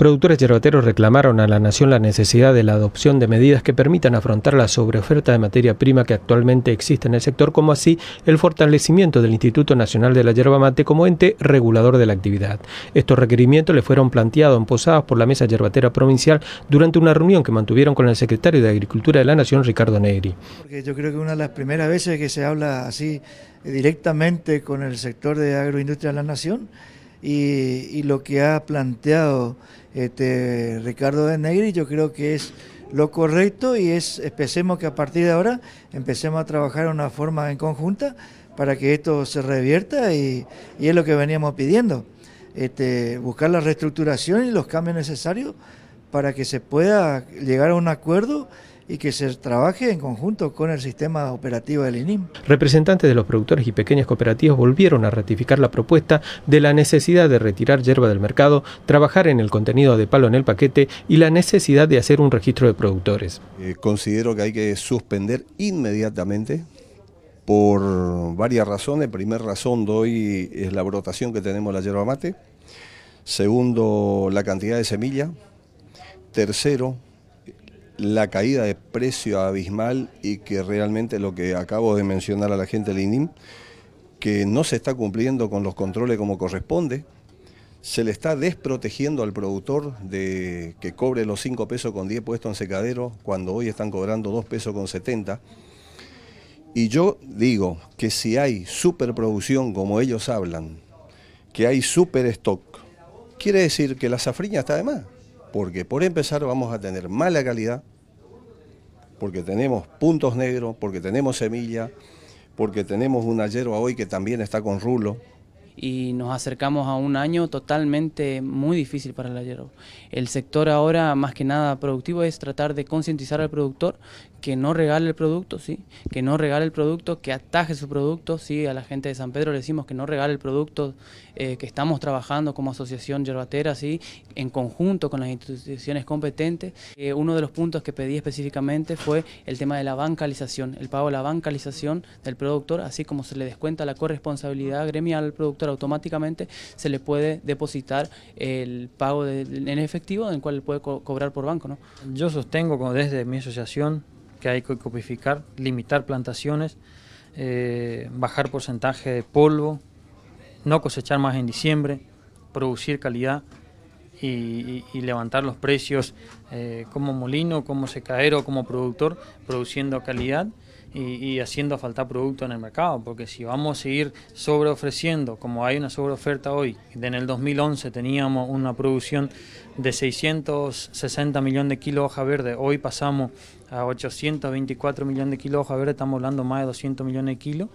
Productores yerbateros reclamaron a la nación la necesidad de la adopción de medidas que permitan afrontar la sobreoferta de materia prima que actualmente existe en el sector, como así el fortalecimiento del Instituto Nacional de la Yerba Mate como ente regulador de la actividad. Estos requerimientos le fueron planteados en Posadas por la Mesa Yerbatera Provincial durante una reunión que mantuvieron con el secretario de Agricultura de la Nación, Ricardo Negri. yo creo que una de las primeras veces que se habla así eh, directamente con el sector de agroindustria de la Nación, y, lo que ha planteado este, Ricardo de Negri, yo creo que es lo correcto y es, empecemos que a partir de ahora empecemos a trabajar de una forma en conjunta para que esto se revierta y, y es lo que veníamos pidiendo, este, buscar la reestructuración y los cambios necesarios para que se pueda llegar a un acuerdo y que se trabaje en conjunto con el sistema operativo del INIM. Representantes de los productores y pequeñas cooperativas volvieron a ratificar la propuesta de la necesidad de retirar hierba del mercado, trabajar en el contenido de palo en el paquete y la necesidad de hacer un registro de productores. Eh, considero que hay que suspender inmediatamente por varias razones. primera razón doy es la brotación que tenemos la hierba mate. Segundo, la cantidad de semilla. Tercero, la caída de precio abismal y que realmente lo que acabo de mencionar a la gente del INIM, que no se está cumpliendo con los controles como corresponde, se le está desprotegiendo al productor de que cobre los 5 pesos con 10 puestos en secadero, cuando hoy están cobrando 2 pesos con 70. Y yo digo que si hay superproducción, como ellos hablan, que hay superstock, quiere decir que la safriña está de más porque por empezar vamos a tener mala calidad, porque tenemos puntos negros, porque tenemos semilla, porque tenemos una yerba hoy que también está con rulo, y nos acercamos a un año totalmente muy difícil para la hierba. El sector ahora, más que nada productivo, es tratar de concientizar al productor que no regale el producto, ¿sí? que no regale el producto, que ataje su producto. ¿sí? A la gente de San Pedro le decimos que no regale el producto eh, que estamos trabajando como asociación yerbatera, ¿sí? en conjunto con las instituciones competentes. Eh, uno de los puntos que pedí específicamente fue el tema de la bancalización, el pago de la bancalización del productor, así como se le descuenta la corresponsabilidad gremial al productor automáticamente se le puede depositar el pago en efectivo, en el cual puede cobrar por banco. ¿no? Yo sostengo desde mi asociación que hay que copificar, limitar plantaciones, eh, bajar porcentaje de polvo, no cosechar más en diciembre, producir calidad y, levantar los precios eh, como molino, como secadero, como productor, produciendo calidad y, haciendo faltar producto en el mercado, porque si vamos a seguir sobreofreciendo, como hay una sobreoferta hoy, en el 2011 teníamos una producción de 660 millones de kilos de hoja verde, hoy pasamos a 824 millones de kilos de hoja verde, estamos hablando más de 200 millones de kilos,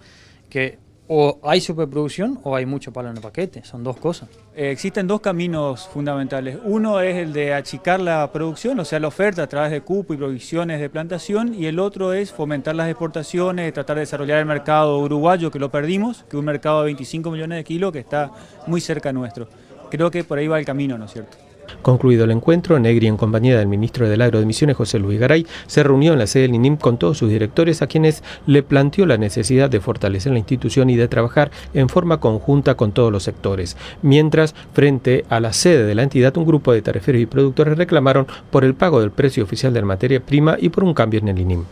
que o hay superproducción o hay mucho palo en el paquete, son dos cosas. Eh, existen dos caminos fundamentales. Uno es el de achicar la producción, o sea, la oferta a través de cupo y provisiones de plantación, y el otro es fomentar las exportaciones, tratar de desarrollar el mercado uruguayo, que lo perdimos, que es un mercado de 25 millones de kilos que está muy cerca nuestro. Creo que por ahí va el camino, ¿no es cierto? Concluido el encuentro, Negri, en compañía del ministro del Agro de Misiones, José Luis Garay, se reunió en la sede del INIM con todos sus directores, a quienes le planteó la necesidad de fortalecer la institución y de trabajar en forma conjunta con todos los sectores. Mientras, frente a la sede de la entidad, un grupo de tariferos y productores reclamaron por el pago del precio oficial de la materia prima y por un cambio en el INIM.